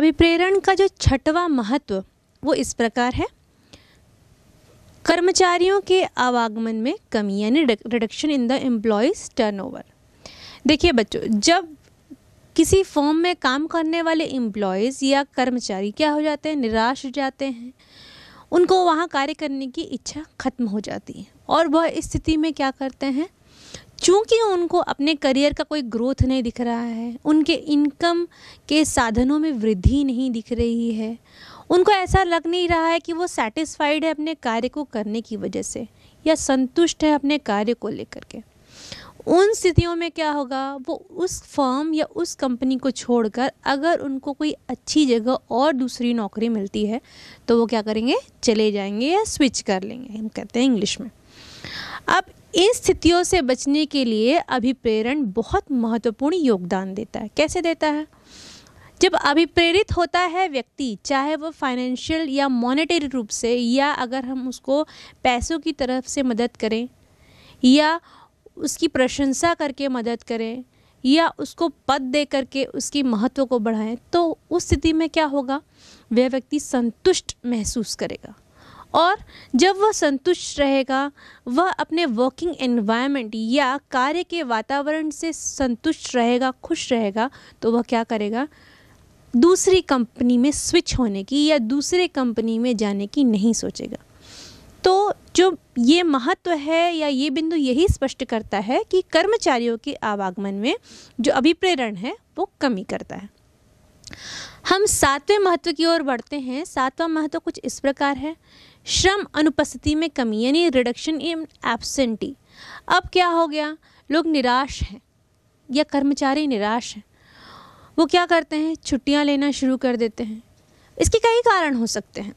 अभिप्रेरण का जो छठवा महत्व वो इस प्रकार है कर्मचारियों के आवागमन में कमी यानी reduction in the employees turnover देखिए बच्चों जब किसी फॉर्म में काम करने वाले एम्प्लॉयज़ या कर्मचारी क्या हो जाते हैं निराश हो जाते हैं उनको वहाँ कार्य करने की इच्छा खत्म हो जाती है और वह स्थिति में क्या करते हैं चूंकि उनको अपने करियर का कोई ग्रोथ नहीं दिख रहा है उनके इनकम के साधनों में वृद्धि नहीं दिख रही है उनको ऐसा लग नहीं रहा है कि वो सेटिस्फाइड है अपने कार्य को करने की वजह से या संतुष्ट है अपने कार्य को लेकर के उन स्थितियों में क्या होगा वो उस फर्म या उस कंपनी को छोड़कर अगर उनको कोई अच्छी जगह और दूसरी नौकरी मिलती है तो वो क्या करेंगे चले जाएंगे या स्विच कर लेंगे हम कहते हैं इंग्लिश में अब इन स्थितियों से बचने के लिए अभिप्रेरण बहुत महत्वपूर्ण योगदान देता है कैसे देता है जब अभिप्रेरित होता है व्यक्ति चाहे वह फाइनेंशियल या मॉनेटरी रूप से या अगर हम उसको पैसों की तरफ से मदद करें या उसकी प्रशंसा करके मदद करें या उसको पद दे करके उसकी महत्व को बढ़ाएं तो उस स्थिति में क्या होगा वह व्यक्ति संतुष्ट महसूस करेगा और जब वह संतुष्ट रहेगा वह अपने वर्किंग एनवायरनमेंट या कार्य के वातावरण से संतुष्ट रहेगा खुश रहेगा तो वह क्या करेगा दूसरी कंपनी में स्विच होने की या दूसरे कंपनी में जाने की नहीं सोचेगा तो जो ये महत्व है या ये बिंदु यही स्पष्ट करता है कि कर्मचारियों के आवागमन में जो अभिप्रेरण है वो कमी करता है हम सातवें महत्व की ओर बढ़ते हैं सातवां महत्व कुछ इस प्रकार है श्रम अनुपस्थिति में कमी यानी रिडक्शन इन एब्सेंटी अब क्या हो गया लोग निराश हैं या कर्मचारी निराश हैं वो क्या करते हैं छुट्टियां लेना शुरू कर देते हैं इसके कई कारण हो सकते हैं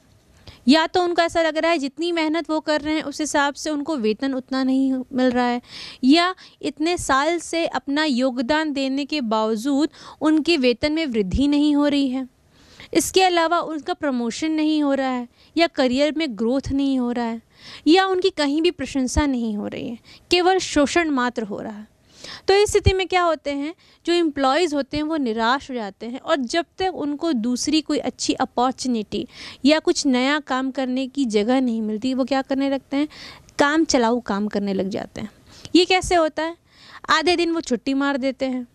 या तो उनको ऐसा लग रहा है जितनी मेहनत वो कर रहे हैं उस हिसाब से उनको वेतन उतना नहीं मिल रहा है या इतने साल से अपना योगदान देने के बावजूद उनके वेतन में वृद्धि नहीं हो रही है इसके अलावा उनका प्रमोशन नहीं हो रहा है या करियर में ग्रोथ नहीं हो रहा है या उनकी कहीं भी प्रशंसा नहीं हो रही है केवल शोषण मात्र हो रहा है तो इस स्थिति में क्या होते हैं जो एम्प्लॉयज़ होते हैं वो निराश हो जाते हैं और जब तक उनको दूसरी कोई अच्छी अपॉर्चुनिटी या कुछ नया काम करने की जगह नहीं मिलती वो क्या करने लगते हैं काम चलाऊ काम करने लग जाते हैं ये कैसे होता है आधे दिन वो छुट्टी मार देते हैं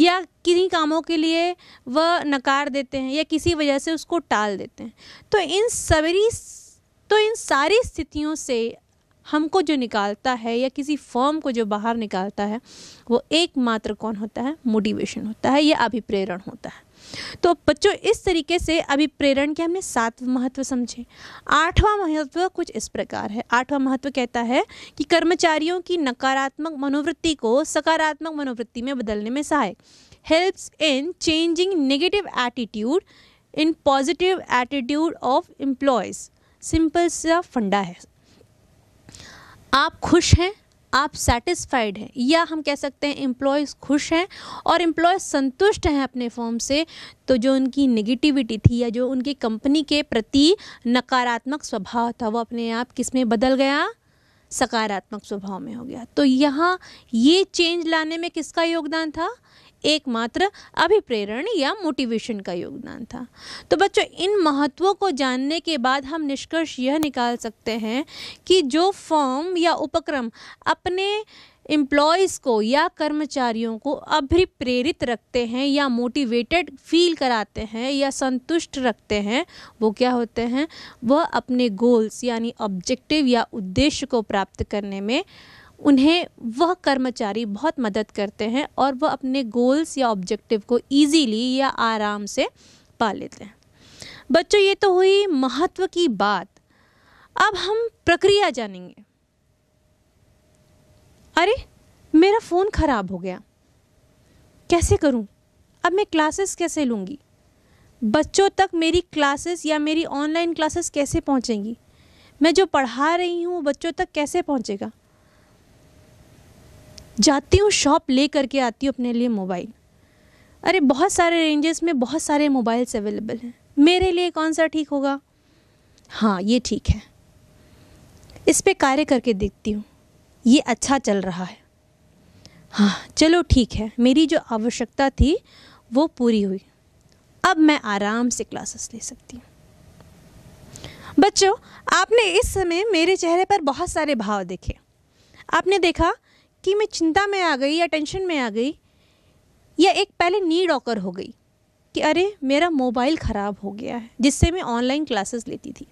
या किन्हीं कामों के लिए वह नकार देते हैं या किसी वजह से उसको टाल देते हैं तो इन सभी तो इन सारी स्थितियों से हमको जो निकालता है या किसी फॉर्म को जो बाहर निकालता है वो एकमात्र कौन होता है मोटिवेशन होता है या अभिप्रेरण होता है तो बच्चों इस तरीके से अभी प्रेरण के हमने सात महत्व समझे आठवां महत्व कुछ इस प्रकार है आठवां महत्व कहता है कि कर्मचारियों की नकारात्मक मनोवृत्ति को सकारात्मक मनोवृत्ति में बदलने में सहायक helps in changing negative attitude in positive attitude of employees simple सा फंडा है आप खुश हैं आप सेटिस्फाइड हैं या हम कह सकते हैं एम्प्लॉयज़ खुश हैं और एम्प्लॉयज़ संतुष्ट हैं अपने फॉर्म से तो जो उनकी निगेटिविटी थी या जो उनकी कंपनी के प्रति नकारात्मक स्वभाव था वो अपने आप किस में बदल गया सकारात्मक स्वभाव में हो गया तो यहाँ ये चेंज लाने में किसका योगदान था एकमात्र अभिप्रेरण या मोटिवेशन का योगदान था तो बच्चों इन महत्वों को जानने के बाद हम निष्कर्ष यह निकाल सकते हैं कि जो फॉर्म या उपक्रम अपने एम्प्लॉयज़ को या कर्मचारियों को अभिप्रेरित रखते हैं या मोटिवेटेड फील कराते हैं या संतुष्ट रखते हैं वो क्या होते हैं वह अपने गोल्स यानी ऑब्जेक्टिव या उद्देश्य को प्राप्त करने में उन्हें वह कर्मचारी बहुत मदद करते हैं और वह अपने गोल्स या ऑब्जेक्टिव को ईजीली या आराम से पा लेते हैं बच्चों ये तो हुई महत्व की बात अब हम प्रक्रिया जानेंगे अरे मेरा फ़ोन ख़राब हो गया कैसे करूं? अब मैं क्लासेस कैसे लूँगी बच्चों तक मेरी क्लासेस या मेरी ऑनलाइन क्लासेस कैसे पहुंचेंगी मैं जो पढ़ा रही हूँ बच्चों तक कैसे पहुँचेगा जाती हूँ शॉप ले करके आती हूँ अपने लिए मोबाइल अरे बहुत सारे रेंजेस में बहुत सारे मोबाइल्स अवेलेबल हैं मेरे लिए कौन सा ठीक होगा हाँ ये ठीक है इस पर कार्य करके देखती हूँ ये अच्छा चल रहा है हाँ चलो ठीक है मेरी जो आवश्यकता थी वो पूरी हुई अब मैं आराम से क्लासेस ले सकती हूँ बच्चों आपने इस समय मेरे चेहरे पर बहुत सारे भाव देखे आपने देखा कि मैं चिंता में आ गई या टेंशन में आ गई या एक पहले नीड ऑकर हो गई कि अरे मेरा मोबाइल ख़राब हो गया है जिससे मैं ऑनलाइन क्लासेस लेती थी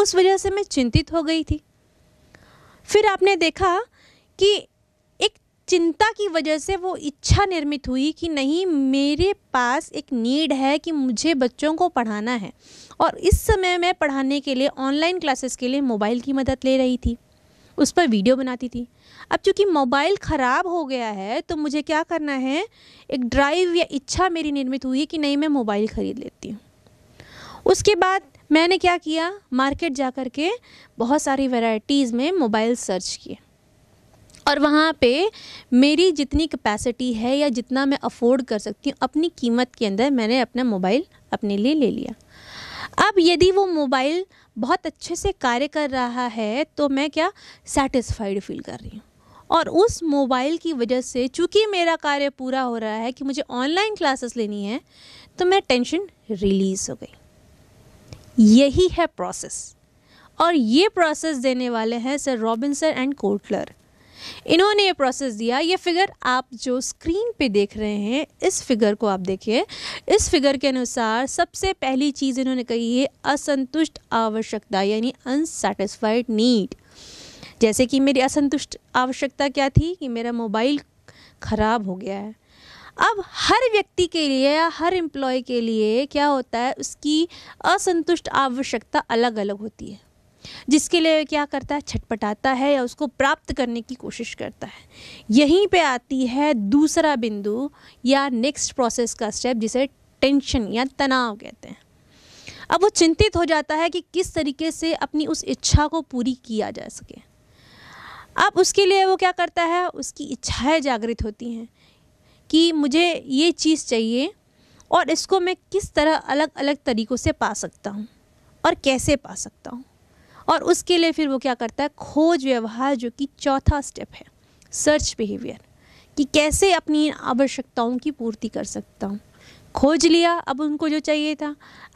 उस वजह से मैं चिंतित हो गई थी फिर आपने देखा कि एक चिंता की वजह से वो इच्छा निर्मित हुई कि नहीं मेरे पास एक नीड है कि मुझे बच्चों को पढ़ाना है और इस समय मैं पढ़ाने के लिए ऑनलाइन क्लासेस के लिए मोबाइल की मदद ले रही थी उस पर वीडियो बनाती थी अब चूँकि मोबाइल ख़राब हो गया है तो मुझे क्या करना है एक ड्राइव या इच्छा मेरी निर्मित हुई कि नहीं मैं मोबाइल ख़रीद लेती हूँ उसके बाद मैंने क्या किया मार्केट जा कर के बहुत सारी वेराइटीज़ में मोबाइल सर्च किए और वहाँ पे मेरी जितनी कैपेसिटी है या जितना मैं अफोर्ड कर सकती हूँ अपनी कीमत के अंदर मैंने अपना मोबाइल अपने लिए ले लिया अब यदि वो मोबाइल बहुत अच्छे से कार्य कर रहा है तो मैं क्या सेटिस्फाइड फील कर रही हूँ और उस मोबाइल की वजह से चूंकि मेरा कार्य पूरा हो रहा है कि मुझे ऑनलाइन क्लासेस लेनी है तो मैं टेंशन रिलीज़ हो गई यही है प्रोसेस और ये प्रोसेस देने वाले हैं सर रॉबिन्सन एंड कोटलर इन्होंने ये प्रोसेस दिया ये फिगर आप जो स्क्रीन पे देख रहे हैं इस फिगर को आप देखिए इस फिगर के अनुसार सबसे पहली चीज़ इन्होंने कही है असंतुष्ट आवश्यकता यानी अनसेटिस्फाइड नीड जैसे कि मेरी असंतुष्ट आवश्यकता क्या थी कि मेरा मोबाइल ख़राब हो गया है अब हर व्यक्ति के लिए या हर एम्प्लॉय के लिए क्या होता है उसकी असंतुष्ट आवश्यकता अलग अलग होती है जिसके लिए क्या करता है छटपटाता है या उसको प्राप्त करने की कोशिश करता है यहीं पे आती है दूसरा बिंदु या नेक्स्ट प्रोसेस का स्टेप जिसे टेंशन या तनाव कहते हैं अब वो चिंतित हो जाता है कि किस तरीके से अपनी उस इच्छा को पूरी किया जा सके अब उसके लिए वो क्या करता है उसकी इच्छाएं जागृत होती हैं कि मुझे ये चीज़ चाहिए और इसको मैं किस तरह अलग अलग तरीक़ों से पा सकता हूँ और कैसे पा सकता हूँ और उसके लिए फिर वो क्या करता है खोज व्यवहार जो कि चौथा स्टेप है सर्च बिहेवियर कि कैसे अपनी आवश्यकताओं की पूर्ति कर सकता हूँ खोज लिया अब उनको जो चाहिए था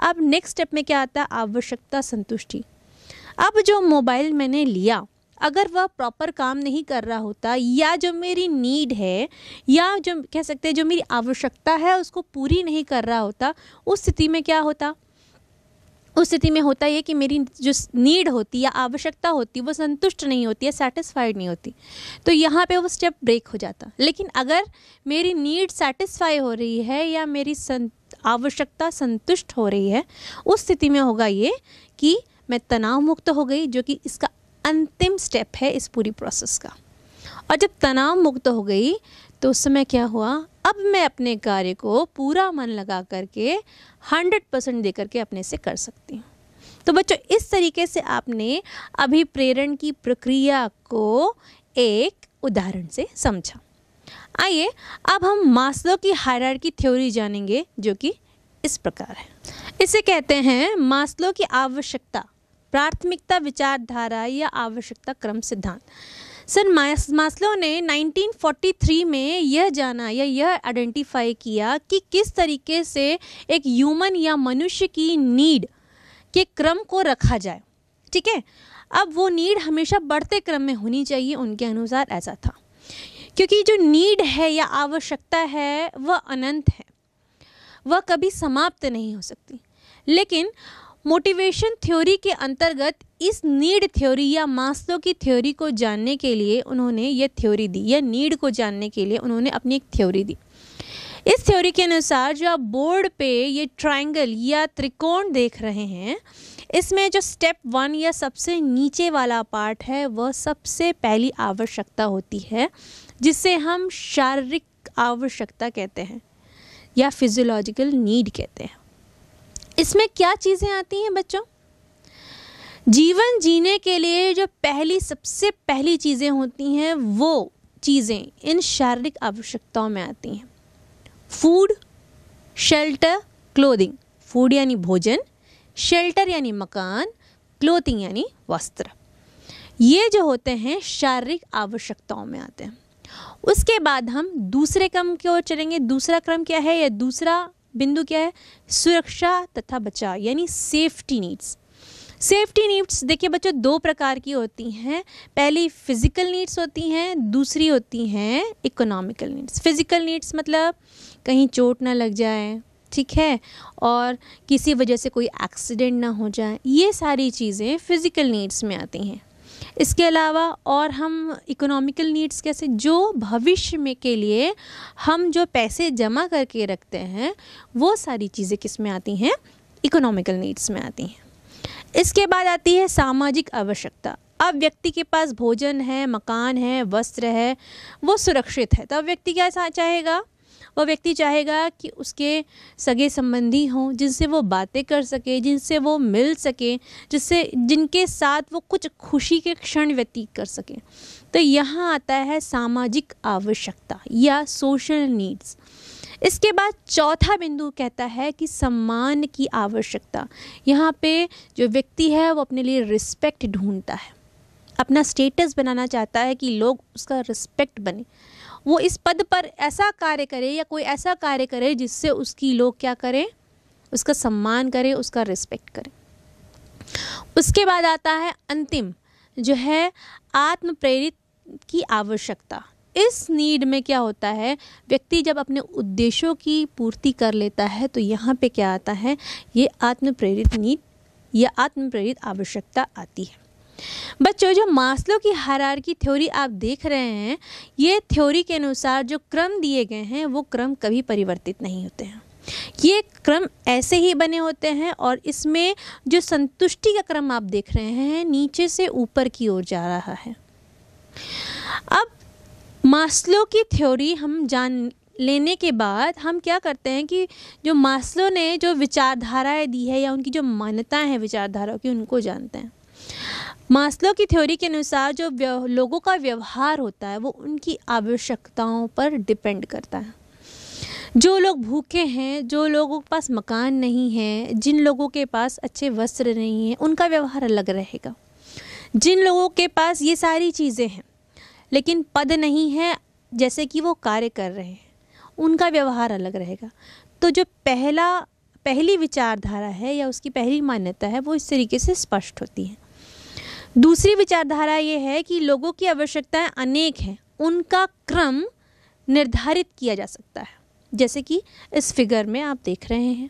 अब नेक्स्ट स्टेप में क्या आता है आवश्यकता संतुष्टि अब जो मोबाइल मैंने लिया अगर वह प्रॉपर काम नहीं कर रहा होता या जो मेरी नीड है या जो कह सकते हैं जो मेरी आवश्यकता है उसको पूरी नहीं कर रहा होता उस स्थिति में क्या होता उस स्थिति में होता है कि मेरी जो नीड होती या आवश्यकता होती वो संतुष्ट नहीं होती या सेटिस्फाइड नहीं होती तो यहाँ पे वो स्टेप ब्रेक हो जाता लेकिन अगर मेरी नीड सेटिस्फाई हो रही है या मेरी सं, आवश्यकता संतुष्ट हो रही है उस स्थिति में होगा ये कि मैं तनाव मुक्त हो गई जो कि इसका अंतिम स्टेप है इस पूरी प्रोसेस का और जब तनाव मुक्त हो गई तो उस समय क्या हुआ अब मैं अपने कार्य को पूरा मन लगा करके हंड्रेड परसेंट दे करके अपने से कर सकती हूँ तो बच्चों इस तरीके से आपने अभिप्रेरण की प्रक्रिया को एक उदाहरण से समझा आइए अब हम मास्लो की हायर की थ्योरी जानेंगे जो कि इस प्रकार है इसे कहते हैं मास्लो की आवश्यकता प्राथमिकता विचारधारा या आवश्यकता क्रम सिद्धांत सर मास्लो ने 1943 में यह जाना या यह आइडेंटिफाई किया कि किस तरीके से एक ह्यूमन या मनुष्य की नीड के क्रम को रखा जाए ठीक है अब वो नीड हमेशा बढ़ते क्रम में होनी चाहिए उनके अनुसार ऐसा था क्योंकि जो नीड है या आवश्यकता है वह अनंत है वह कभी समाप्त नहीं हो सकती लेकिन मोटिवेशन थ्योरी के अंतर्गत इस नीड थ्योरी या मास्लो की थ्योरी को जानने के लिए उन्होंने यह थ्योरी दी या नीड को जानने के लिए उन्होंने अपनी एक थ्योरी दी इस थ्योरी के अनुसार जो आप बोर्ड पे ये ट्रायंगल या त्रिकोण देख रहे हैं इसमें जो स्टेप वन या सबसे नीचे वाला पार्ट है वह सबसे पहली आवश्यकता होती है जिसे हम शारीरिक आवश्यकता कहते हैं या फिजियोलॉजिकल नीड कहते हैं इसमें क्या चीज़ें आती हैं बच्चों जीवन जीने के लिए जो पहली सबसे पहली चीज़ें होती हैं वो चीज़ें इन शारीरिक आवश्यकताओं में आती हैं फूड शेल्टर क्लोथिंग फूड यानी भोजन शेल्टर यानी मकान क्लोथिंग यानी वस्त्र ये जो होते हैं शारीरिक आवश्यकताओं में आते हैं उसके बाद हम दूसरे क्रम की ओर चलेंगे दूसरा क्रम क्या है या दूसरा बिंदु क्या है सुरक्षा तथा बचाव यानी सेफ्टी नीड्स सेफ्टी नीड्स देखिए बच्चों दो प्रकार की होती हैं पहली फिजिकल नीड्स होती हैं दूसरी होती हैं इकोनॉमिकल नीड्स फिजिकल नीड्स मतलब कहीं चोट ना लग जाए ठीक है और किसी वजह से कोई एक्सीडेंट ना हो जाए ये सारी चीज़ें फिज़िकल नीड्स में आती हैं इसके अलावा और हम इकोनॉमिकल नीड्स कैसे जो भविष्य में के लिए हम जो पैसे जमा करके रखते हैं वो सारी चीज़ें किस में आती हैं इकोनॉमिकल नीड्स में आती हैं इसके बाद आती है सामाजिक आवश्यकता अब व्यक्ति के पास भोजन है मकान है वस्त्र है वो सुरक्षित है तो अब व्यक्ति क्या चाहेगा वह व्यक्ति चाहेगा कि उसके सगे संबंधी हों जिनसे वो बातें कर सके जिनसे वो मिल सके जिससे जिनके साथ वो कुछ खुशी के क्षण व्यतीत कर सके तो यहाँ आता है सामाजिक आवश्यकता या सोशल नीड्स इसके बाद चौथा बिंदु कहता है कि सम्मान की आवश्यकता यहाँ पे जो व्यक्ति है वो अपने लिए रिस्पेक्ट ढूंढता है अपना स्टेटस बनाना चाहता है कि लोग उसका रिस्पेक्ट बने वो इस पद पर ऐसा कार्य करे या कोई ऐसा कार्य करे जिससे उसकी लोग क्या करें उसका सम्मान करें उसका रिस्पेक्ट करें उसके बाद आता है अंतिम जो है आत्म प्रेरित की आवश्यकता इस नीड में क्या होता है व्यक्ति जब अपने उद्देश्यों की पूर्ति कर लेता है तो यहाँ पे क्या आता है ये आत्म प्रेरित नीड या आत्म प्रेरित आवश्यकता आती है बच्चों जो मास्लो की हरार की थ्योरी आप देख रहे हैं ये थ्योरी के अनुसार जो क्रम दिए गए हैं वो क्रम कभी परिवर्तित नहीं होते हैं ये क्रम ऐसे ही बने होते हैं और इसमें जो संतुष्टि का क्रम आप देख रहे हैं नीचे से ऊपर की ओर जा रहा है अब मास्लो की थ्योरी हम जान लेने के बाद हम क्या करते हैं कि जो मास्लो ने जो विचारधाराएं दी है या उनकी जो मान्यताएं हैं विचारधाराओं की उनको जानते हैं मास्लो की थ्योरी के अनुसार जो लोगों का व्यवहार होता है वो उनकी आवश्यकताओं पर डिपेंड करता है जो लोग भूखे हैं जो लोगों के पास मकान नहीं है जिन लोगों के पास अच्छे वस्त्र नहीं हैं उनका व्यवहार अलग रहेगा जिन लोगों के पास ये सारी चीज़ें हैं लेकिन पद नहीं है जैसे कि वो कार्य कर रहे हैं उनका व्यवहार अलग रहेगा तो जो पहला पहली विचारधारा है या उसकी पहली मान्यता है वो इस तरीके से स्पष्ट होती है दूसरी विचारधारा ये है कि लोगों की आवश्यकताएं अनेक हैं उनका क्रम निर्धारित किया जा सकता है जैसे कि इस फिगर में आप देख रहे हैं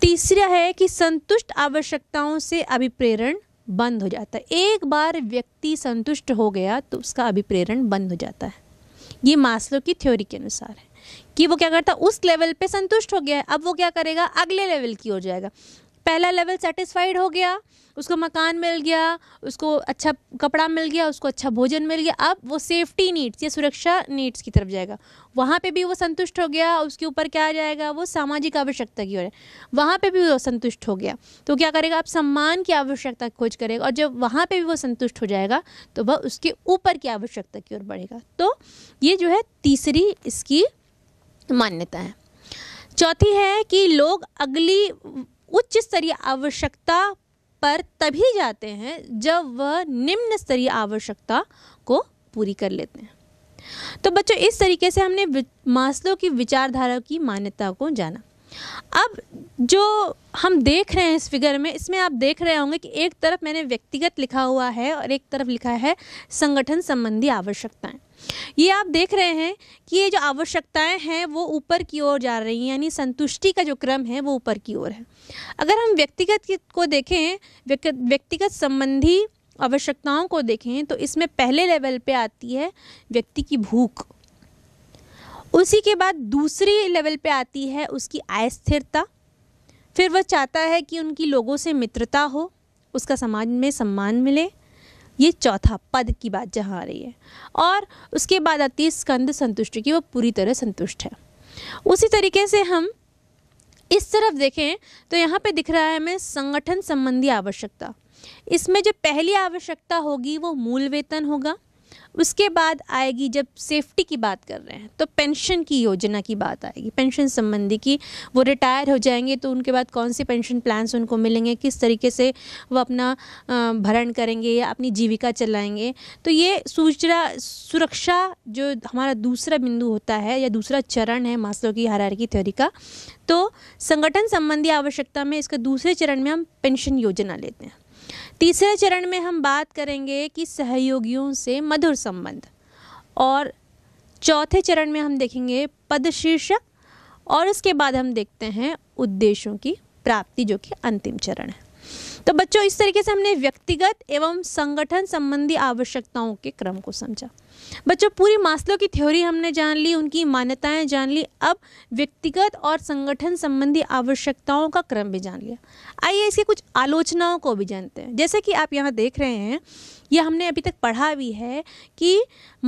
तीसरा है कि संतुष्ट आवश्यकताओं से अभिप्रेरण बंद हो जाता है एक बार व्यक्ति संतुष्ट हो गया तो उसका अभिप्रेरण बंद हो जाता है ये मास्लो की थ्योरी के अनुसार है कि वो क्या करता उस लेवल पे संतुष्ट हो गया है अब वो क्या करेगा अगले लेवल की ओर जाएगा पहला लेवल सेटिस्फाइड हो गया उसको मकान मिल गया उसको अच्छा कपड़ा मिल गया उसको अच्छा भोजन मिल गया अब वो सेफ्टी नीड्स या सुरक्षा नीड्स की तरफ जाएगा वहाँ पे भी वो संतुष्ट हो गया उसके ऊपर क्या आ जाएगा वो सामाजिक आवश्यकता की ओर है वहाँ पे भी वो संतुष्ट हो गया तो क्या करेगा आप सम्मान की आवश्यकता खोज करेगा और जब वहाँ पे भी वो संतुष्ट हो जाएगा तो वह उसके ऊपर की आवश्यकता की ओर बढ़ेगा तो ये जो है तीसरी इसकी मान्यता है चौथी है कि लोग अगली उच्च स्तरीय आवश्यकता पर तभी जाते हैं जब वह निम्न स्तरीय आवश्यकता को पूरी कर लेते हैं तो बच्चों इस तरीके से हमने मास्लो की विचारधारा की मान्यता को जाना अब जो हम देख रहे हैं इस फिगर में इसमें आप देख रहे होंगे कि एक तरफ मैंने व्यक्तिगत लिखा हुआ है और एक तरफ लिखा है संगठन संबंधी आवश्यकताएं ये आप देख रहे हैं कि ये जो आवश्यकताएं हैं वो ऊपर की ओर जा रही हैं यानी संतुष्टि का जो क्रम है वो ऊपर की ओर है अगर हम व्यक्तिगत को देखें व्यक्तिगत संबंधी आवश्यकताओं को देखें तो इसमें पहले लेवल पे आती है व्यक्ति की भूख उसी के बाद दूसरे लेवल पे आती है उसकी आय स्थिरता फिर वह चाहता है कि उनकी लोगों से मित्रता हो उसका समाज में सम्मान मिले ये चौथा पद की बात जहाँ आ रही है और उसके बाद आती है स्कंद संतुष्टि की वो पूरी तरह संतुष्ट है उसी तरीके से हम इस तरफ देखें तो यहाँ पे दिख रहा है हमें संगठन संबंधी आवश्यकता इसमें जो पहली आवश्यकता होगी वो मूल वेतन होगा उसके बाद आएगी जब सेफ्टी की बात कर रहे हैं तो पेंशन की योजना की बात आएगी पेंशन संबंधी की वो रिटायर हो जाएंगे तो उनके बाद कौन से पेंशन प्लान्स उनको मिलेंगे किस तरीके से वो अपना भरण करेंगे या अपनी जीविका चलाएंगे तो ये सूचना सुरक्षा जो हमारा दूसरा बिंदु होता है या दूसरा चरण है मास्लो की की थ्योरी का तो संगठन संबंधी आवश्यकता में इसके दूसरे चरण में हम पेंशन योजना लेते हैं तीसरे चरण में हम बात करेंगे कि सहयोगियों से मधुर संबंध और चौथे चरण में हम देखेंगे पद शीर्षक और उसके बाद हम देखते हैं उद्देश्यों की प्राप्ति जो कि अंतिम चरण है तो बच्चों इस तरीके से हमने व्यक्तिगत एवं संगठन संबंधी आवश्यकताओं के क्रम को समझा बच्चों पूरी मास्लो की थ्योरी हमने जान ली उनकी मान्यताएं जान ली अब व्यक्तिगत और संगठन संबंधी आवश्यकताओं का क्रम भी जान लिया आइए इसके कुछ आलोचनाओं को भी जानते हैं जैसे कि आप यहाँ देख रहे हैं यह हमने अभी तक पढ़ा भी है कि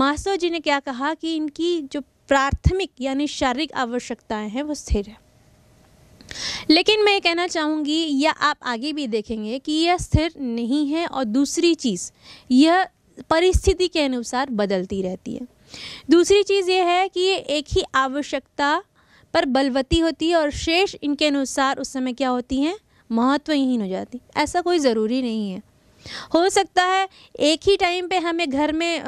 मास्लो जी ने क्या कहा कि इनकी जो प्राथमिक यानी शारीरिक आवश्यकताएं हैं वो स्थिर है लेकिन मैं कहना चाहूँगी या आप आगे भी देखेंगे कि यह स्थिर नहीं है और दूसरी चीज़ यह परिस्थिति के अनुसार बदलती रहती है दूसरी चीज़ यह है कि ये एक ही आवश्यकता पर बलवती होती है और शेष इनके अनुसार उस समय क्या होती हैं महत्वहीन हो जाती ऐसा कोई ज़रूरी नहीं है हो सकता है एक ही टाइम पे हमें घर में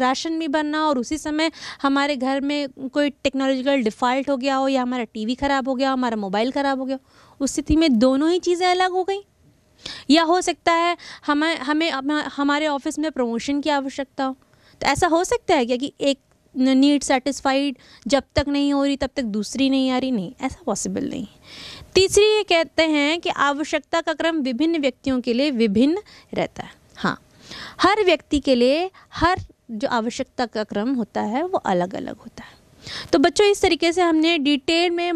राशन भी बनना और उसी समय हमारे घर में कोई टेक्नोलॉजिकल डिफ़ॉल्ट हो गया हो या हमारा टीवी ख़राब हो गया हो हमारा मोबाइल ख़राब हो गया उस स्थिति में दोनों ही चीज़ें अलग हो गई या हो सकता है हमें हमें हमारे ऑफिस में प्रमोशन की आवश्यकता हो तो ऐसा हो सकता है क्या कि एक नीड सेटिस्फाइड जब तक नहीं हो रही तब तक दूसरी नहीं आ रही नहीं ऐसा पॉसिबल नहीं है तीसरी ये कहते हैं कि आवश्यकता का क्रम विभिन्न व्यक्तियों के लिए विभिन्न रहता है हाँ हर व्यक्ति के लिए हर जो आवश्यकता का क्रम होता है वो अलग अलग होता है तो बच्चों इस तरीके से हमने डिटेल में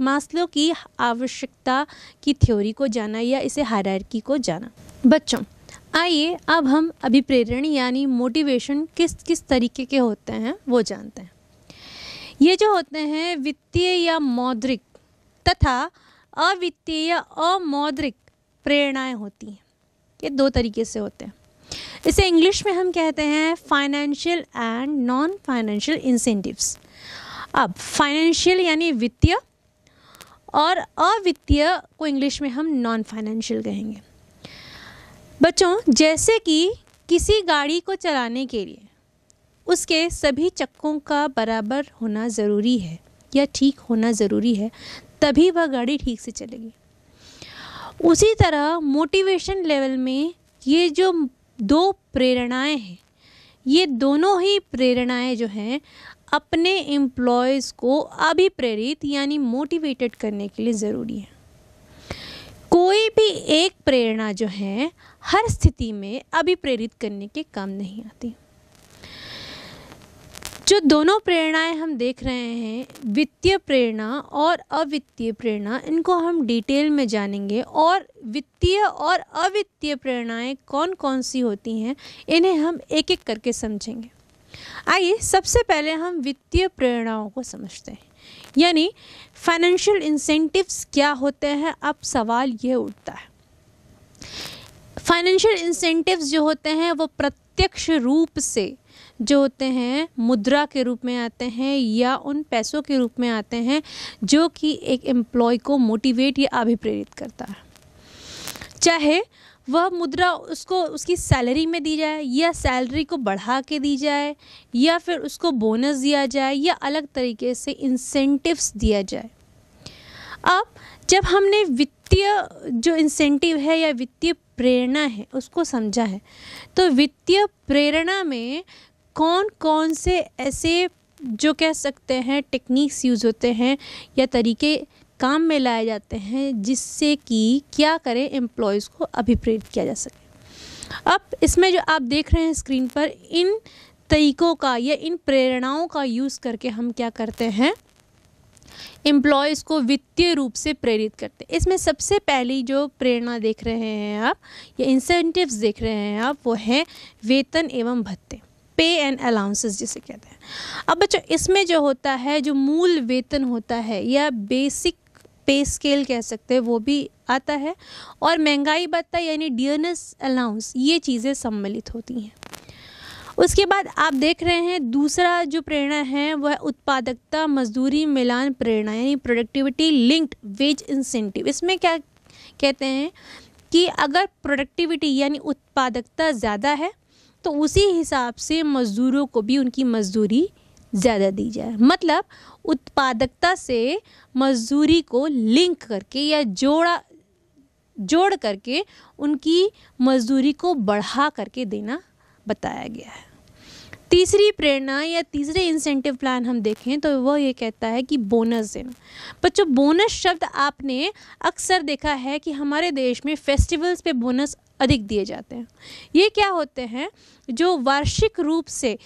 मास्लो की आवश्यकता की थ्योरी को जाना या इसे हरारकी को जाना बच्चों आइए अब हम अभिप्रेरण यानी मोटिवेशन किस किस तरीके के होते हैं वो जानते हैं ये जो होते हैं वित्तीय या मौद्रिक तथा अवित्तीय और मौद्रिक प्रेरणाएं होती हैं ये दो तरीके से होते हैं इसे इंग्लिश में हम कहते हैं financial and non financial incentives अब फाइनेंशियल यानी वित्तीय और अवित्तीय को इंग्लिश में हम नॉन फाइनेंशियल कहेंगे बच्चों जैसे कि किसी गाड़ी को चलाने के लिए उसके सभी चक्कों का बराबर होना ज़रूरी है या ठीक होना ज़रूरी है तभी वह गाड़ी ठीक से चलेगी उसी तरह मोटिवेशन लेवल में ये जो दो प्रेरणाएं हैं ये दोनों ही प्रेरणाएं जो हैं अपने एम्प्लॉयज़ को अभिप्रेरित यानी मोटिवेटेड करने के लिए ज़रूरी है कोई भी एक प्रेरणा जो है हर स्थिति में अभिप्रेरित करने के काम नहीं आती जो दोनों प्रेरणाएं हम देख रहे हैं वित्तीय प्रेरणा और अवित्तीय प्रेरणा इनको हम डिटेल में जानेंगे और वित्तीय और अवित्तीय प्रेरणाएं कौन कौन सी होती हैं इन्हें हम एक एक करके समझेंगे आइए सबसे पहले हम वित्तीय प्रेरणाओं को समझते हैं यानी फाइनेंशियल इंसेंटिव्स क्या होते हैं अब सवाल ये उठता है फाइनेंशियल इंसेंटिव्स जो होते हैं वो प्रत्यक्ष रूप से जो होते हैं मुद्रा के रूप में आते हैं या उन पैसों के रूप में आते हैं जो कि एक एम्प्लॉय को मोटिवेट या अभिप्रेरित करता है चाहे वह मुद्रा उसको उसकी सैलरी में दी जाए या सैलरी को बढ़ा के दी जाए या फिर उसको बोनस दिया जाए या अलग तरीके से इंसेंटिव्स दिया जाए अब जब हमने वित्तीय जो इंसेंटिव है या वित्तीय प्रेरणा है उसको समझा है तो वित्तीय प्रेरणा में कौन कौन से ऐसे जो कह सकते हैं टेक्निक्स यूज़ होते हैं या तरीके काम में लाए जाते हैं जिससे कि क्या करें एम्प्लॉयज़ को अभिप्रेरित किया जा सके अब इसमें जो आप देख रहे हैं स्क्रीन पर इन तरीकों का या इन प्रेरणाओं का यूज़ करके हम क्या करते हैं एम्प्लॉयज़ को वित्तीय रूप से प्रेरित करते हैं इसमें सबसे पहली जो प्रेरणा देख रहे हैं आप या इंसेंटिव्स देख रहे हैं आप वो हैं वेतन एवं भत्ते पे एंड अलाउंसेस जिसे कहते हैं अब बच्चों इसमें जो होता है जो मूल वेतन होता है या बेसिक पे स्केल कह सकते हैं वो भी आता है और महंगाई भत्ता यानी डियरनेस अलाउंस ये चीज़ें सम्मिलित होती हैं उसके बाद आप देख रहे हैं दूसरा जो प्रेरणा है वह उत्पादकता मजदूरी मिलान प्रेरणा यानी प्रोडक्टिविटी लिंक्ड वेज इंसेंटिव इसमें क्या कहते हैं कि अगर प्रोडक्टिविटी यानी उत्पादकता ज़्यादा है तो उसी हिसाब से मज़दूरों को भी उनकी मजदूरी ज़्यादा दी जाए मतलब उत्पादकता से मजदूरी को लिंक करके या जोड़ा जोड़ करके उनकी मजदूरी को बढ़ा करके देना बताया गया है तीसरी प्रेरणा या तीसरे इंसेंटिव प्लान हम देखें तो वह ये कहता है कि बोनस देना बच्चों बोनस शब्द आपने अक्सर देखा है कि हमारे देश में फेस्टिवल्स पे बोनस अधिक दिए जाते हैं ये क्या होते हैं जो वार्षिक रूप से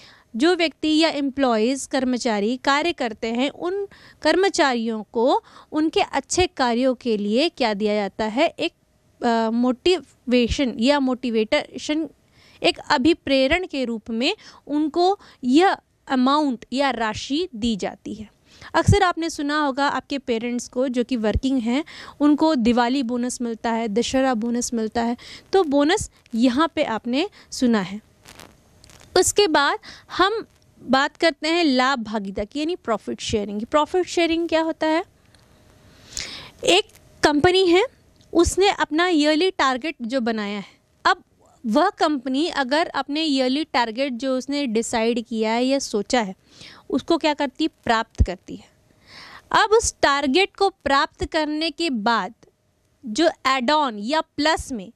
जो व्यक्ति या एम्प्लॉयज़ कर्मचारी कार्य करते हैं उन कर्मचारियों को उनके अच्छे कार्यों के लिए क्या दिया जाता है एक मोटिवेशन या मोटिवेटेशन एक अभिप्रेरण के रूप में उनको यह अमाउंट या राशि दी जाती है अक्सर आपने सुना होगा आपके पेरेंट्स को जो कि वर्किंग हैं उनको दिवाली बोनस मिलता है दशहरा बोनस मिलता है तो बोनस यहाँ पे आपने सुना है उसके बाद हम बात करते हैं लाभ भागीदार की यानी प्रॉफिट शेयरिंग प्रॉफिट शेयरिंग क्या होता है एक कंपनी है उसने अपना ईयरली टारगेट जो बनाया है अब वह कंपनी अगर अपने ईयरली टारगेट जो उसने डिसाइड किया है या सोचा है उसको क्या करती है प्राप्त करती है अब उस टारगेट को प्राप्त करने के बाद जो एड ऑन या प्लस में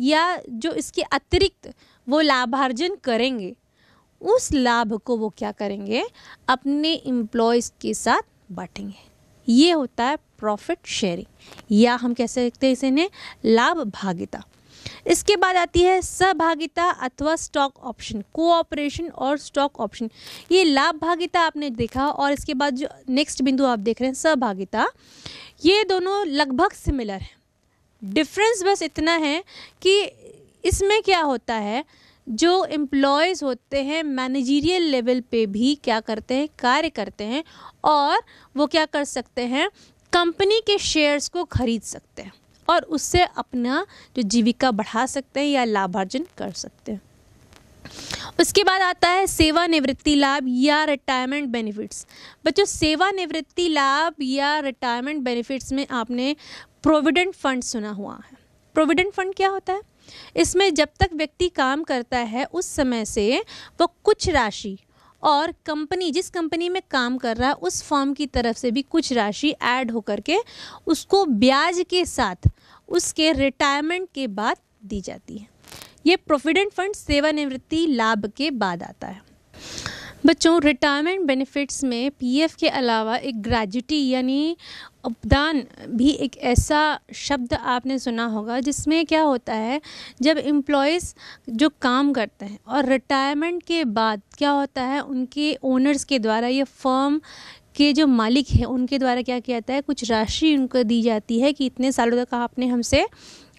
या जो इसके अतिरिक्त वो लाभार्जन करेंगे उस लाभ को वो क्या करेंगे अपने एम्प्लॉयज़ के साथ बांटेंगे ये होता है प्रॉफिट शेयरिंग या हम कह सकते हैं इसे लाभ भागिता इसके बाद आती है सहभागिता अथवा स्टॉक ऑप्शन कोऑपरेशन और स्टॉक ऑप्शन ये लाभ भागिता आपने देखा और इसके बाद जो नेक्स्ट बिंदु आप देख रहे हैं सहभागिता ये दोनों लगभग सिमिलर हैं डिफरेंस बस इतना है कि इसमें क्या होता है जो एम्प्लॉयज़ होते हैं मैनेजीरियल लेवल पे भी क्या करते हैं कार्य करते हैं और वो क्या कर सकते हैं कंपनी के शेयर्स को खरीद सकते हैं और उससे अपना जो जीविका बढ़ा सकते हैं या लाभार्जन कर सकते हैं उसके बाद आता है सेवानिवृत्ति लाभ या रिटायरमेंट बेनिफिट्स बच्चों सेवानिवृत्ति लाभ या रिटायरमेंट बेनिफिट्स में आपने प्रोविडेंट फंड सुना हुआ है प्रोविडेंट फंड क्या होता है इसमें जब तक व्यक्ति काम करता है उस समय से वो कुछ राशि और कंपनी जिस कंपनी में काम कर रहा है उस फॉर्म की तरफ से भी कुछ राशि ऐड होकर के उसको ब्याज के साथ उसके रिटायरमेंट के बाद दी जाती है ये प्रोविडेंट फंड सेवानिवृत्ति लाभ के बाद आता है बच्चों रिटायरमेंट बेनिफिट्स में पीएफ के अलावा एक ग्रेजुटी यानी उपदान भी एक ऐसा शब्द आपने सुना होगा जिसमें क्या होता है जब एम्प्लॉयज़ जो काम करते हैं और रिटायरमेंट के बाद क्या होता है उनके ओनर्स के द्वारा या फर्म के जो मालिक हैं उनके द्वारा क्या किया जाता है कुछ राशि उनको दी जाती है कि इतने सालों तक आपने हमसे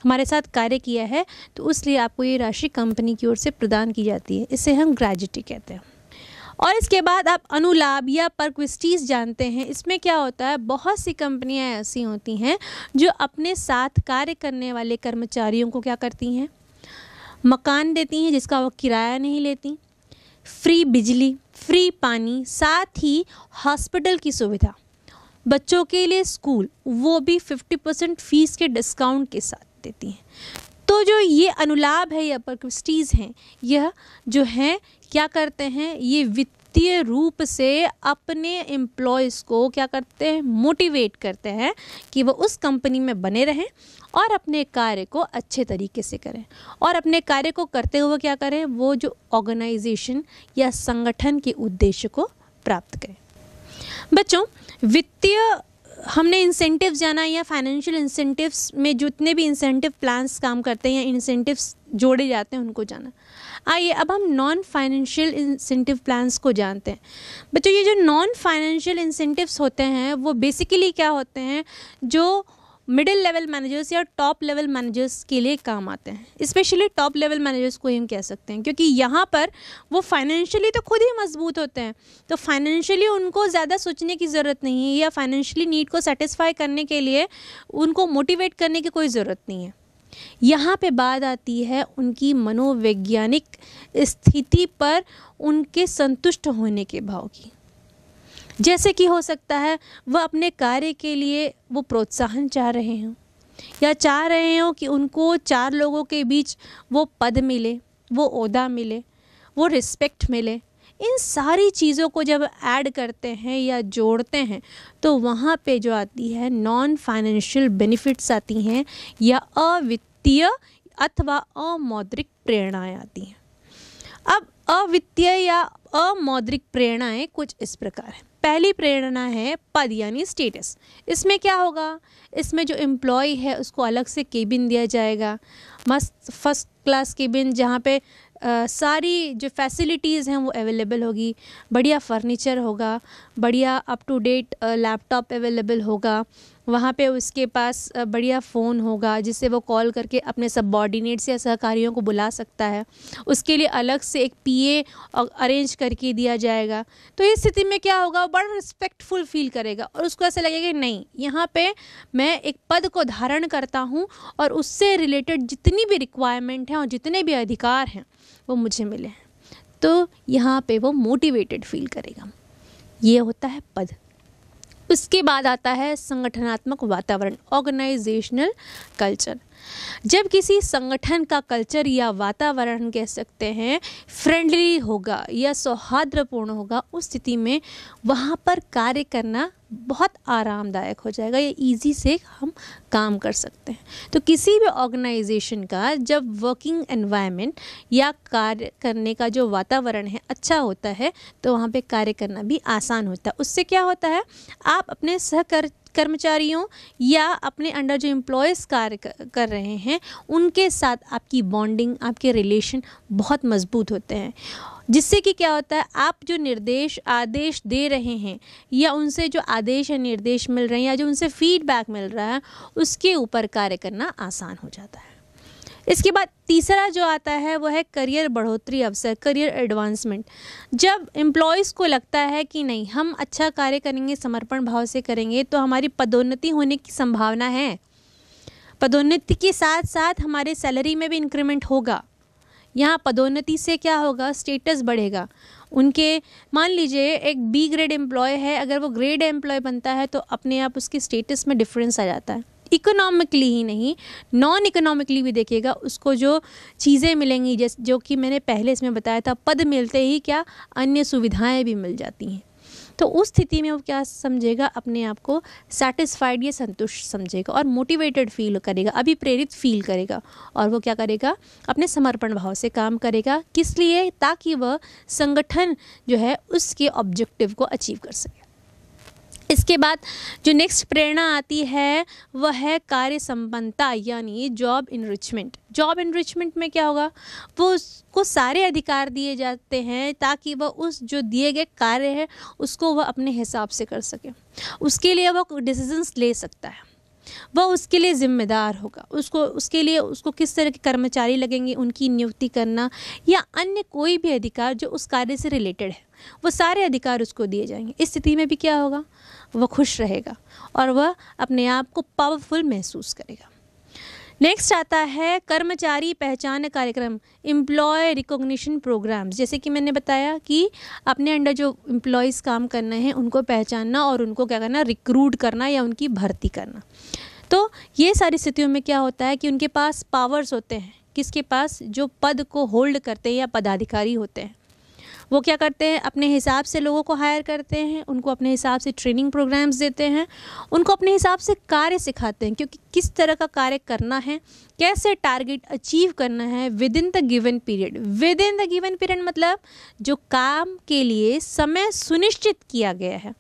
हमारे साथ कार्य किया है तो उसलिए आपको ये राशि कंपनी की ओर से प्रदान की जाती है इसे हम ग्रेजुटी कहते हैं और इसके बाद आप अनुलाभ या परक्विस्टीज़ जानते हैं इसमें क्या होता है बहुत सी कंपनियां ऐसी होती हैं जो अपने साथ कार्य करने वाले कर्मचारियों को क्या करती हैं मकान देती हैं जिसका वो किराया नहीं लेती फ्री बिजली फ्री पानी साथ ही हॉस्पिटल की सुविधा बच्चों के लिए स्कूल वो भी 50 परसेंट फीस के डिस्काउंट के साथ देती हैं तो जो ये अनुलाभ है या अपरक्विस्टीज़ हैं यह जो हैं क्या करते हैं ये वित्तीय रूप से अपने एम्प्लॉयज़ को क्या करते हैं मोटिवेट करते हैं कि वो उस कंपनी में बने रहें और अपने कार्य को अच्छे तरीके से करें और अपने कार्य को करते हुए क्या करें वो जो ऑर्गेनाइजेशन या संगठन के उद्देश्य को प्राप्त करें बच्चों वित्तीय हमने इंसेंटिव जाना या फाइनेंशियल इंसेंटिव्स में जितने भी इंसेंटिव प्लान्स काम करते हैं या इंसेंटिव्स जोड़े जाते हैं उनको जाना आइए अब हम नॉन फाइनेंशियल इंसेंटिव प्लान्स को जानते हैं बच्चों ये जो नॉन फाइनेंशियल इंसेंटिव्स होते हैं वो बेसिकली क्या होते हैं जो मिडिल लेवल मैनेजर्स या टॉप लेवल मैनेजर्स के लिए काम आते हैं स्पेशली टॉप लेवल मैनेजर्स को ही हम कह सकते हैं क्योंकि यहाँ पर वो फाइनेंशियली तो खुद ही मजबूत होते हैं तो फाइनेंशियली उनको ज़्यादा सोचने की ज़रूरत नहीं है या फाइनेंशियली नीड को सेटिस्फाई करने के लिए उनको मोटिवेट करने की कोई ज़रूरत नहीं है यहाँ पे बात आती है उनकी मनोवैज्ञानिक स्थिति पर उनके संतुष्ट होने के भाव की जैसे कि हो सकता है वह अपने कार्य के लिए वो प्रोत्साहन चाह रहे हों या चाह रहे हों कि उनको चार लोगों के बीच वो पद मिले वो ओहदा मिले वो रिस्पेक्ट मिले इन सारी चीज़ों को जब ऐड करते हैं या जोड़ते हैं तो वहाँ पे जो आती है नॉन फाइनेंशियल बेनिफिट्स आती हैं या अवित्तीय अथवा अमौद्रिक प्रेरणाएँ आती हैं अब अवित्तीय या अमौद्रिक प्रेरणाएं कुछ इस प्रकार हैं पहली प्रेरणा है पद यानी स्टेटस इसमें क्या होगा इसमें जो एम्प्लॉय है उसको अलग से केबिन दिया जाएगा मस्त फर्स्ट क्लास केबिन जहाँ पे आ, सारी जो फैसिलिटीज़ हैं वो अवेलेबल होगी बढ़िया फर्नीचर होगा बढ़िया up to date laptop available होगा वहाँ पे उसके पास बढ़िया फ़ोन होगा जिससे वो कॉल करके अपने सबॉर्डिनेट्स या सहकारियों को बुला सकता है उसके लिए अलग से एक पीए अरेंज करके दिया जाएगा तो इस स्थिति में क्या होगा वो बड़ा रिस्पेक्टफुल फील करेगा और उसको ऐसा लगेगा नहीं यहाँ पे मैं एक पद को धारण करता हूँ और उससे रिलेटेड जितनी भी रिक्वायरमेंट हैं और जितने भी अधिकार हैं वो मुझे मिले हैं तो यहाँ पर वो मोटिवेटेड फील करेगा ये होता है पद उसके बाद आता है संगठनात्मक वातावरण ऑर्गेनाइजेशनल कल्चर जब किसी संगठन का कल्चर या वातावरण कह सकते हैं फ्रेंडली होगा या सौहार्दपूर्ण होगा उस स्थिति में वहाँ पर कार्य करना बहुत आरामदायक हो जाएगा या इजी से हम काम कर सकते हैं तो किसी भी ऑर्गेनाइजेशन का जब वर्किंग एनवायरनमेंट या कार्य करने का जो वातावरण है अच्छा होता है तो वहाँ पे कार्य करना भी आसान होता है उससे क्या होता है आप अपने सहकर कर्मचारियों या अपने अंडर जो एम्प्लॉयज़ कार्य कर रहे हैं उनके साथ आपकी बॉन्डिंग आपके रिलेशन बहुत मजबूत होते हैं जिससे कि क्या होता है आप जो निर्देश आदेश दे रहे हैं या उनसे जो आदेश या निर्देश मिल रहे हैं या जो उनसे फीडबैक मिल रहा है उसके ऊपर कार्य करना आसान हो जाता है इसके बाद तीसरा जो आता है वो है करियर बढ़ोतरी अवसर करियर एडवांसमेंट जब एम्प्लॉयज़ को लगता है कि नहीं हम अच्छा कार्य करेंगे समर्पण भाव से करेंगे तो हमारी पदोन्नति होने की संभावना है पदोन्नति के साथ साथ हमारे सैलरी में भी इंक्रीमेंट होगा यहाँ पदोन्नति से क्या होगा स्टेटस बढ़ेगा उनके मान लीजिए एक बी ग्रेड एम्प्लॉय है अगर वो ग्रेड एम्प्लॉय बनता है तो अपने आप उसके स्टेटस में डिफरेंस आ जाता है इकोनॉमिकली ही नहीं नॉन इकोनॉमिकली भी देखिएगा उसको जो चीज़ें मिलेंगी जैस जो कि मैंने पहले इसमें बताया था पद मिलते ही क्या अन्य सुविधाएं भी मिल जाती हैं तो उस स्थिति में वो क्या समझेगा अपने आप को सेटिस्फाइड या संतुष्ट समझेगा और मोटिवेटेड फील करेगा अभी प्रेरित फील करेगा और वो क्या करेगा अपने समर्पण भाव से काम करेगा किस लिए ताकि वह संगठन जो है उसके ऑब्जेक्टिव को अचीव कर सके इसके बाद जो नेक्स्ट प्रेरणा आती है वह है कार्य संपन्नता यानी जॉब इनरिचमेंट जॉब इनरिचमेंट में क्या होगा वो उसको सारे अधिकार दिए जाते हैं ताकि वह उस जो दिए गए कार्य है उसको वह अपने हिसाब से कर सके उसके लिए वह डिसीजंस ले सकता है वह उसके लिए ज़िम्मेदार होगा उसको उसके लिए उसको किस तरह के कर्मचारी लगेंगे उनकी नियुक्ति करना या अन्य कोई भी अधिकार जो उस कार्य से रिलेटेड है वो सारे अधिकार उसको दिए जाएंगे इस स्थिति में भी क्या होगा वह खुश रहेगा और वह अपने आप को पावरफुल महसूस करेगा नेक्स्ट आता है कर्मचारी पहचान कार्यक्रम एम्प्लॉय रिकॉग्निशन प्रोग्राम्स जैसे कि मैंने बताया कि अपने अंडर जो एम्प्लॉयज़ काम करना है उनको पहचानना और उनको क्या करना रिक्रूट करना या उनकी भर्ती करना तो ये सारी स्थितियों में क्या होता है कि उनके पास पावर्स होते हैं किसके पास जो पद को होल्ड करते हैं या पदाधिकारी होते हैं वो क्या करते हैं अपने हिसाब से लोगों को हायर करते हैं उनको अपने हिसाब से ट्रेनिंग प्रोग्राम्स देते हैं उनको अपने हिसाब से कार्य सिखाते हैं क्योंकि किस तरह का कार्य करना है कैसे टारगेट अचीव करना है within the given period within the given period मतलब जो काम के लिए समय सुनिश्चित किया गया है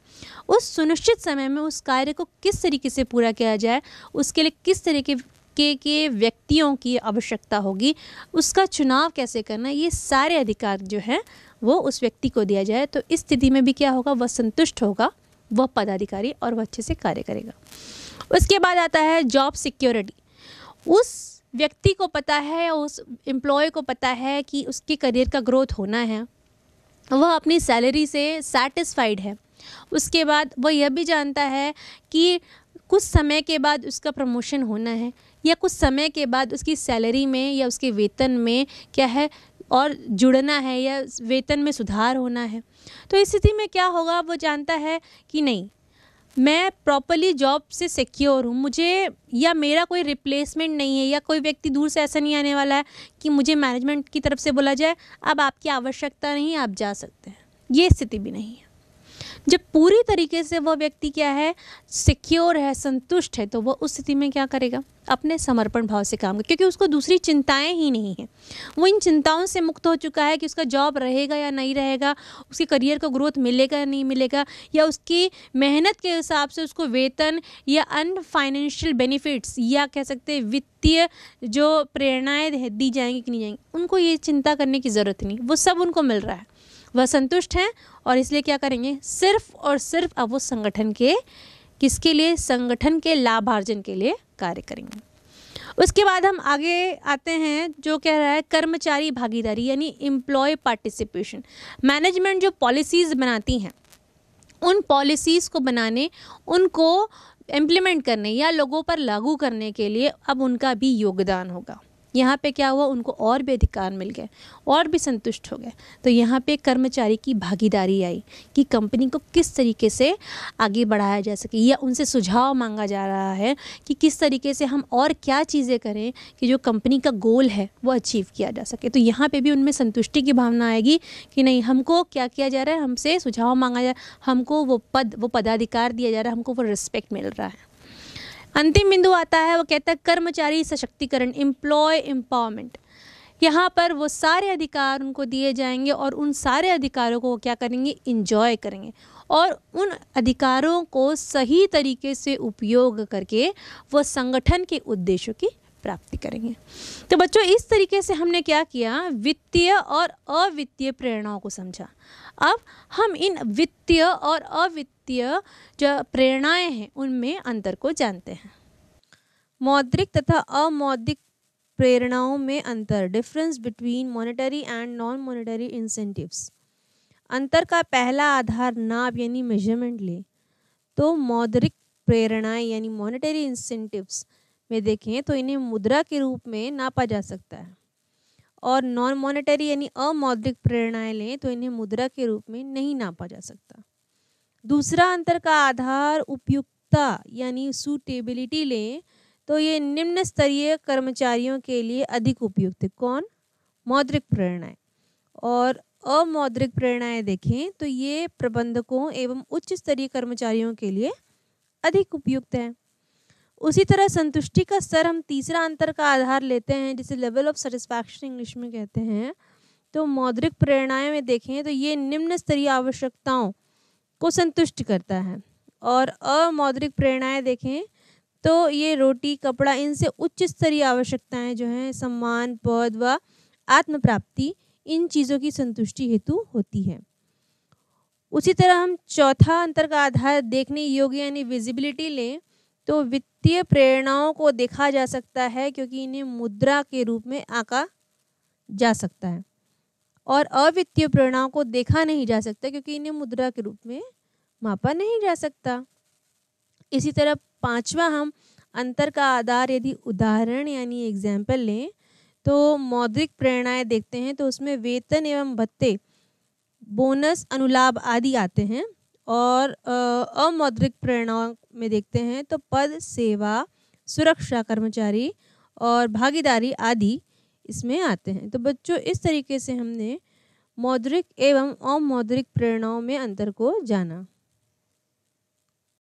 उस सुनिश्चित समय में उस कार्य को किस तरीके से पूरा किया जाए उसके लिए किस तरीके के के व्यक्तियों की आवश्यकता होगी उसका चुनाव कैसे करना ये सारे अधिकार जो हैं वो उस व्यक्ति को दिया जाए तो इस स्थिति में भी क्या होगा वह संतुष्ट होगा वह पदाधिकारी और वह अच्छे से कार्य करेगा उसके बाद आता है जॉब सिक्योरिटी उस व्यक्ति को पता है उस एम्प्लॉय को पता है कि उसके करियर का ग्रोथ होना है वह अपनी सैलरी से सेटिस्फाइड है उसके बाद वह यह भी जानता है कि कुछ समय के बाद उसका प्रमोशन होना है या कुछ समय के बाद उसकी सैलरी में या उसके वेतन में क्या है और जुड़ना है या वेतन में सुधार होना है तो इस स्थिति में क्या होगा वो जानता है कि नहीं मैं प्रॉपरली जॉब से सिक्योर हूँ मुझे या मेरा कोई रिप्लेसमेंट नहीं है या कोई व्यक्ति दूर से ऐसा नहीं आने वाला है कि मुझे मैनेजमेंट की तरफ से बोला जाए अब आपकी आवश्यकता नहीं आप जा सकते हैं ये स्थिति भी नहीं है जब पूरी तरीके से वह व्यक्ति क्या है सिक्योर है संतुष्ट है तो वह उस स्थिति में क्या करेगा अपने समर्पण भाव से काम करेगा क्योंकि उसको दूसरी चिंताएं ही नहीं हैं वो इन चिंताओं से मुक्त हो चुका है कि उसका जॉब रहेगा या नहीं रहेगा उसके करियर का ग्रोथ मिलेगा या नहीं मिलेगा या उसकी मेहनत के हिसाब से उसको वेतन या अन्य फाइनेंशियल बेनिफिट्स या कह सकते हैं वित्तीय जो प्रेरणाएँ दी जाएंगी कि नहीं जाएंगी उनको ये चिंता करने की ज़रूरत नहीं वो सब उनको मिल रहा है वह संतुष्ट हैं और इसलिए क्या करेंगे सिर्फ और सिर्फ अब वो संगठन के किसके लिए संगठन के लाभार्जन के लिए कार्य करेंगे उसके बाद हम आगे आते हैं जो कह रहा है कर्मचारी भागीदारी यानी एम्प्लॉय पार्टिसिपेशन मैनेजमेंट जो पॉलिसीज़ बनाती हैं उन पॉलिसीज़ को बनाने उनको इम्प्लीमेंट करने या लोगों पर लागू करने के लिए अब उनका भी योगदान होगा यहाँ पे क्या हुआ उनको और भी अधिकार मिल गए और भी संतुष्ट हो गए तो यहाँ पे कर्मचारी की भागीदारी आई कि कंपनी को किस तरीके से आगे बढ़ाया जा सके या उनसे सुझाव मांगा जा रहा है कि किस तरीके से हम और क्या चीज़ें करें कि जो कंपनी का गोल है वो अचीव किया जा सके तो यहाँ पर भी उनमें संतुष्टि की भावना आएगी कि नहीं हमको क्या किया जा रहा है हमसे सुझाव मांगा जा रहा हमको वो पद वो पदाधिकार दिया जा रहा है हमको वो रिस्पेक्ट मिल रहा है अंतिम बिंदु आता है वो कहता है कर्मचारी सशक्तिकरण एम्प्लॉय एम्पावरमेंट यहाँ पर वो सारे अधिकार उनको दिए जाएंगे और उन सारे अधिकारों को वो क्या करेंगे इन्जॉय करेंगे और उन अधिकारों को सही तरीके से उपयोग करके वो संगठन के उद्देश्यों की प्राप्ति करेंगे तो बच्चों इस तरीके से हमने क्या किया वित्तीय और अवित्तीय प्रेरणाओं को समझा अब हम इन वित्तीय और अवित्तीय जो प्रेरणाएं हैं उनमें अंतर को जानते हैं मौद्रिक तथा अमौद्रिक प्रेरणाओं में अंतर difference between monetary and non monetary incentives अंतर का पहला आधार नाप यानी मेजरमेंट ले तो मौद्रिक प्रेरणाएं यानी मॉनेटरी इंसेंटिव्स में देखें तो इन्हें मुद्रा के रूप में नापा जा सकता है और नॉन मॉनेटरी यानी अमौद्रिक प्रेरणाएं लें तो इन्हें मुद्रा के रूप में नहीं नापा जा सकता दूसरा अंतर का आधार उपयुक्तता यानी सूटेबिलिटी लें तो ये निम्न स्तरीय कर्मचारियों के लिए अधिक उपयुक्त कौन मौद्रिक प्रेरणाएं और अमौद्रिक प्रेरणाएं देखें तो ये प्रबंधकों एवं उच्च स्तरीय कर्मचारियों के लिए अधिक उपयुक्त हैं उसी तरह संतुष्टि का स्तर हम तीसरा अंतर का आधार लेते हैं जिसे लेवल ऑफ सेटिस्फैक्शन इंग्लिश में कहते हैं तो मौद्रिक प्रेरणाएं में देखें तो ये निम्न स्तरीय आवश्यकताओं को संतुष्ट करता है और अमौद्रिक प्रेरणाएं देखें तो ये रोटी कपड़ा इनसे उच्च स्तरीय आवश्यकताएं जो हैं सम्मान पद व आत्म प्राप्ति इन चीज़ों की संतुष्टि हेतु होती है उसी तरह हम चौथा अंतर का आधार देखने योग्य यानी विजिबिलिटी लें तो वित्तीय प्रेरणाओं को देखा जा सकता है क्योंकि इन्हें मुद्रा के रूप में आका जा सकता है और अवित्तीय प्रेरणाओं को देखा नहीं जा सकता क्योंकि इन्हें मुद्रा के रूप में मापा नहीं जा सकता इसी तरह पांचवा हम अंतर का आधार यदि उदाहरण यानी एग्जाम्पल लें तो मौद्रिक प्रेरणाएं देखते हैं तो उसमें वेतन एवं भत्ते बोनस अनुलाभ आदि आते हैं और अमौद्रिक प्रेरणाओं में देखते हैं तो पद सेवा सुरक्षा कर्मचारी और भागीदारी आदि इसमें आते हैं तो बच्चों इस तरीके से हमने मौद्रिक एवं अमौद्रिक प्रेरणाओं में अंतर को जाना